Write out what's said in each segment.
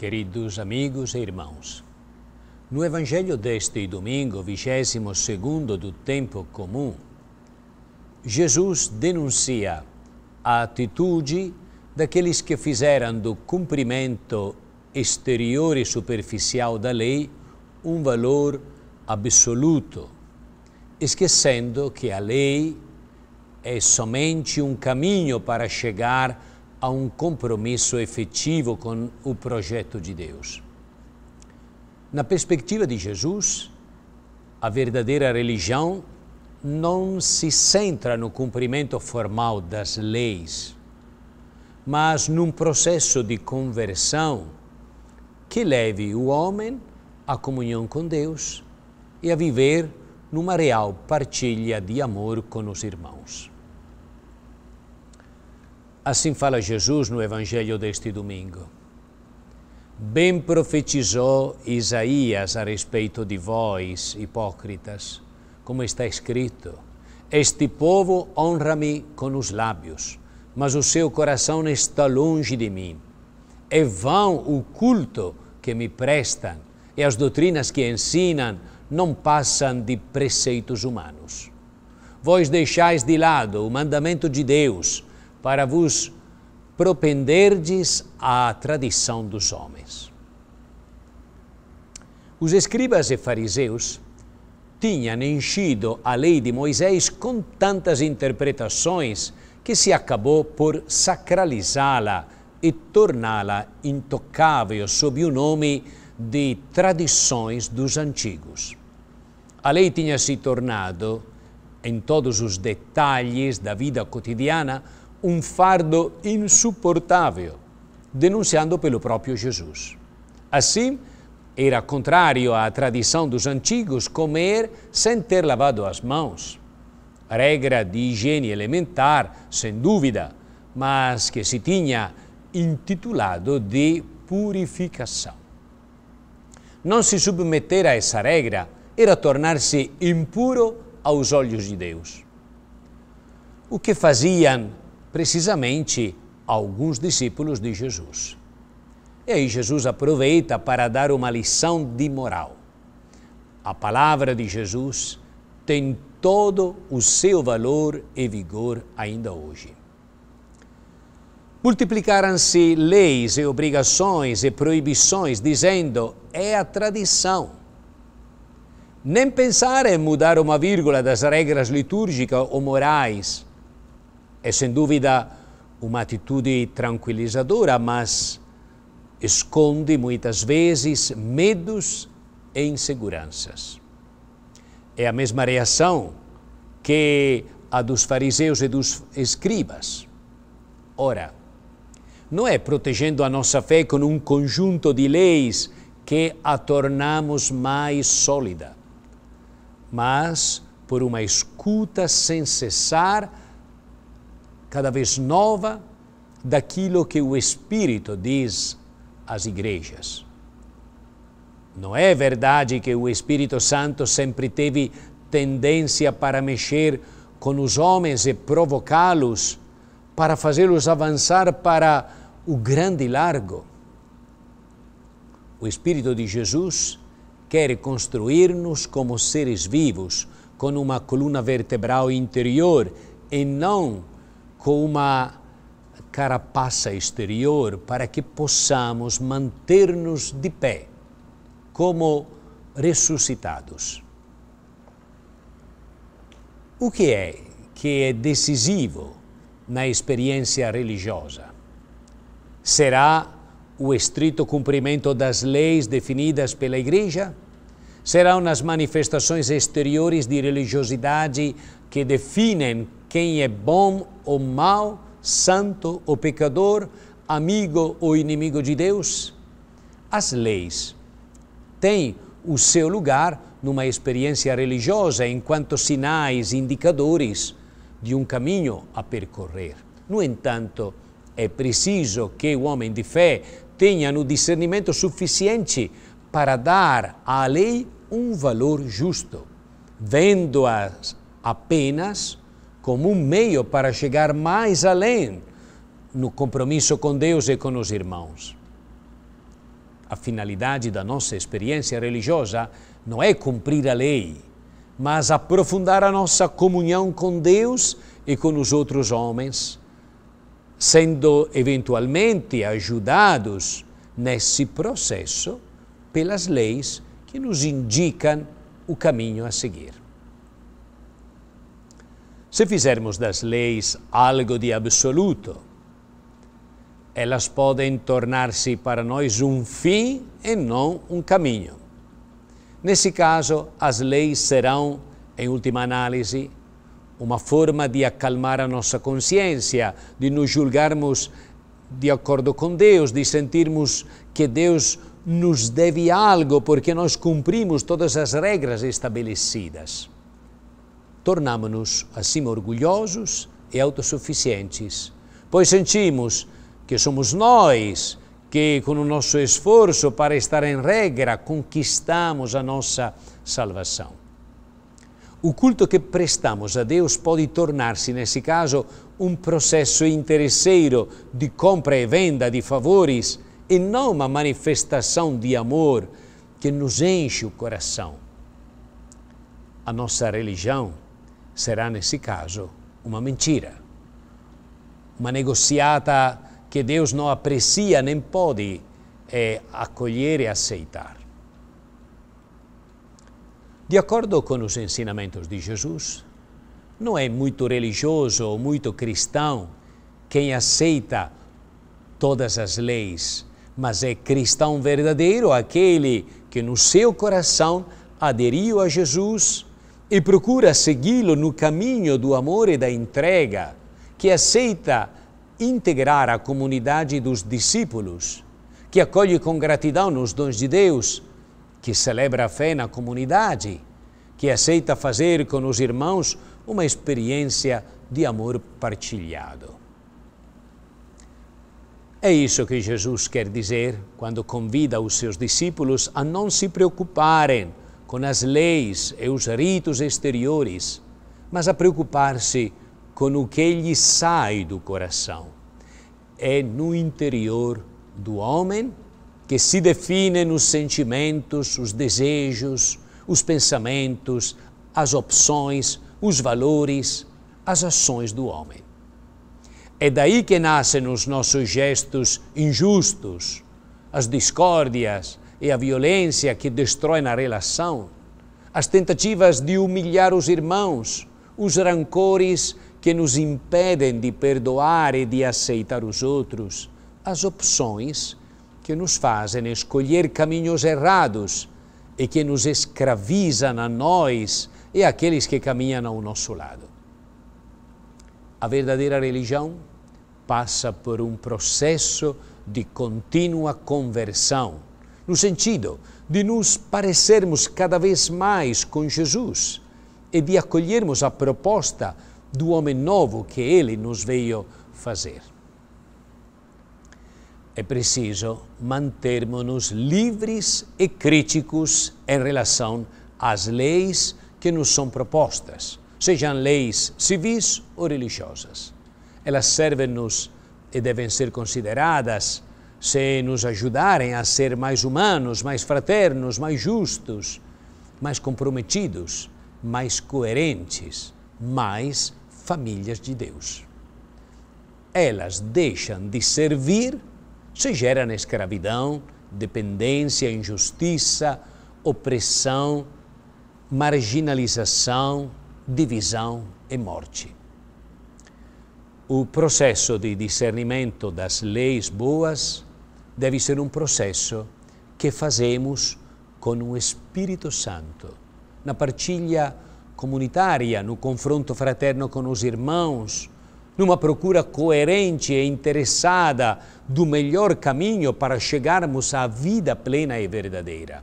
Queridos amigos e irmãos, no Evangelho deste domingo, 22 do tempo comum, Jesus denuncia a atitude daqueles que fizeram do cumprimento exterior e superficial da lei um valor absoluto, esquecendo que a lei é somente um caminho para chegar a um compromisso efetivo com o projeto de Deus. Na perspectiva de Jesus, a verdadeira religião não se centra no cumprimento formal das leis, mas num processo de conversão que leve o homem à comunhão com Deus e a viver numa real partilha de amor com os irmãos. Assim fala Jesus no Evangelho deste domingo. Bem profetizou Isaías a respeito de vós, hipócritas, como está escrito: Este povo honra-me com os lábios, mas o seu coração está longe de mim. É vão o culto que me prestam e as doutrinas que ensinam não passam de preceitos humanos. Vós deixais de lado o mandamento de Deus para vos propenderdes à tradição dos homens. Os escribas e fariseus tinham enchido a lei de Moisés com tantas interpretações que se acabou por sacralizá-la e torná-la intocável sob o nome de tradições dos antigos. A lei tinha se tornado, em todos os detalhes da vida cotidiana, um fardo insuportável, denunciando pelo próprio Jesus. Assim, era contrário à tradição dos antigos comer sem ter lavado as mãos. Regra de higiene elementar, sem dúvida, mas que se tinha intitulado de purificação. Não se submeter a essa regra era tornar-se impuro aos olhos de Deus. O que faziam precisamente alguns discípulos de Jesus. E aí Jesus aproveita para dar uma lição de moral. A palavra de Jesus tem todo o seu valor e vigor ainda hoje. Multiplicaram-se leis e obrigações e proibições, dizendo: é a tradição. Nem pensar em mudar uma vírgula das regras litúrgicas ou morais é sem dúvida uma atitude tranquilizadora, mas esconde muitas vezes medos e inseguranças. É a mesma reação que a dos fariseus e dos escribas. Ora, não é protegendo a nossa fé com um conjunto de leis que a tornamos mais sólida, mas por uma escuta sem cessar cada vez nova daquilo que o Espírito diz às igrejas. Não é verdade que o Espírito Santo sempre teve tendência para mexer com os homens e provocá-los para fazê-los avançar para o grande largo. O Espírito de Jesus quer construir-nos como seres vivos, com uma coluna vertebral interior e não com uma carapaça exterior para que possamos manter-nos de pé, como ressuscitados. O que é que é decisivo na experiência religiosa? Será o estrito cumprimento das leis definidas pela Igreja? Serão as manifestações exteriores de religiosidade que definem quem é bom ou mau, santo ou pecador, amigo ou inimigo de Deus? As leis têm o seu lugar numa experiência religiosa enquanto sinais indicadores de um caminho a percorrer. No entanto, é preciso que o homem de fé tenha no discernimento suficiente para dar à lei um valor justo, vendo-as apenas como um meio para chegar mais além no compromisso com Deus e com os irmãos. A finalidade da nossa experiência religiosa não é cumprir a lei, mas aprofundar a nossa comunhão com Deus e com os outros homens, sendo eventualmente ajudados nesse processo pelas leis que nos indicam o caminho a seguir. Se fizermos das leis algo de absoluto, elas podem tornar-se para nós um fim e não um caminho. Nesse caso, as leis serão, em última análise, uma forma de acalmar a nossa consciência, de nos julgarmos de acordo com Deus, de sentirmos que Deus nos deve algo porque nós cumprimos todas as regras estabelecidas tornámonos nos assim orgulhosos e autossuficientes, pois sentimos que somos nós que, com o nosso esforço para estar em regra, conquistamos a nossa salvação. O culto que prestamos a Deus pode tornar-se, nesse caso, um processo interesseiro de compra e venda de favores e não uma manifestação de amor que nos enche o coração. A nossa religião será nesse caso uma mentira, uma negociata que Deus não aprecia nem pode é, acolher e aceitar. De acordo com os ensinamentos de Jesus, não é muito religioso ou muito cristão quem aceita todas as leis, mas é cristão verdadeiro aquele que no seu coração aderiu a Jesus e procura segui-lo no caminho do amor e da entrega, que aceita integrar a comunidade dos discípulos, que acolhe com gratidão os dons de Deus, que celebra a fé na comunidade, que aceita fazer com os irmãos uma experiência de amor partilhado. É isso que Jesus quer dizer quando convida os seus discípulos a não se preocuparem com as leis e os ritos exteriores, mas a preocupar-se com o que lhe sai do coração. É no interior do homem que se definem os sentimentos, os desejos, os pensamentos, as opções, os valores, as ações do homem. É daí que nascem os nossos gestos injustos, as discórdias, e a violência que destrói na relação, as tentativas de humilhar os irmãos, os rancores que nos impedem de perdoar e de aceitar os outros, as opções que nos fazem escolher caminhos errados e que nos escravizam a nós e àqueles que caminham ao nosso lado. A verdadeira religião passa por um processo de contínua conversão no sentido de nos parecermos cada vez mais com Jesus e de acolhermos a proposta do homem novo que ele nos veio fazer. É preciso mantermos-nos livres e críticos em relação às leis que nos são propostas, sejam leis civis ou religiosas. Elas servem-nos e devem ser consideradas se nos ajudarem a ser mais humanos, mais fraternos, mais justos, mais comprometidos, mais coerentes, mais famílias de Deus. Elas deixam de servir, se geram escravidão, dependência, injustiça, opressão, marginalização, divisão e morte. O processo de discernimento das leis boas deve ser um processo que fazemos com o Espírito Santo, na partilha comunitária, no confronto fraterno com os irmãos, numa procura coerente e interessada do melhor caminho para chegarmos à vida plena e verdadeira.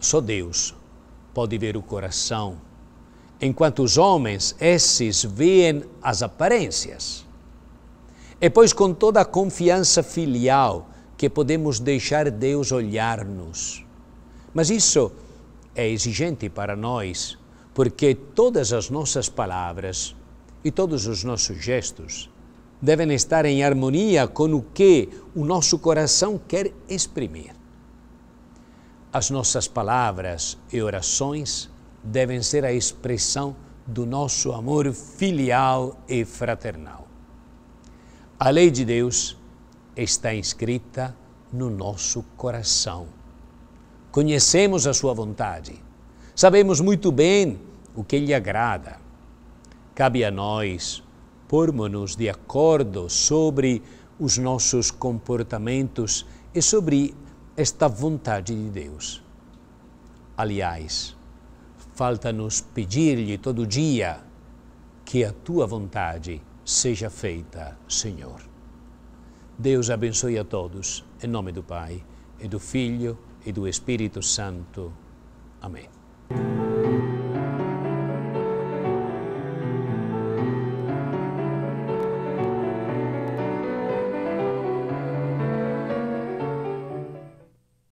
Só Deus pode ver o coração, enquanto os homens, esses veem as aparências. E pois, com toda a confiança filial, que podemos deixar Deus olhar-nos. Mas isso é exigente para nós, porque todas as nossas palavras e todos os nossos gestos devem estar em harmonia com o que o nosso coração quer exprimir. As nossas palavras e orações devem ser a expressão do nosso amor filial e fraternal. A lei de Deus está inscrita no nosso coração. Conhecemos a Sua vontade, sabemos muito bem o que lhe agrada. Cabe a nós pormos-nos de acordo sobre os nossos comportamentos e sobre esta vontade de Deus. Aliás, falta-nos pedir-lhe todo dia que a tua vontade seja feita, Senhor. Deus abençoe a todos, em nome do Pai, e do Filho e do Espírito Santo. Amém.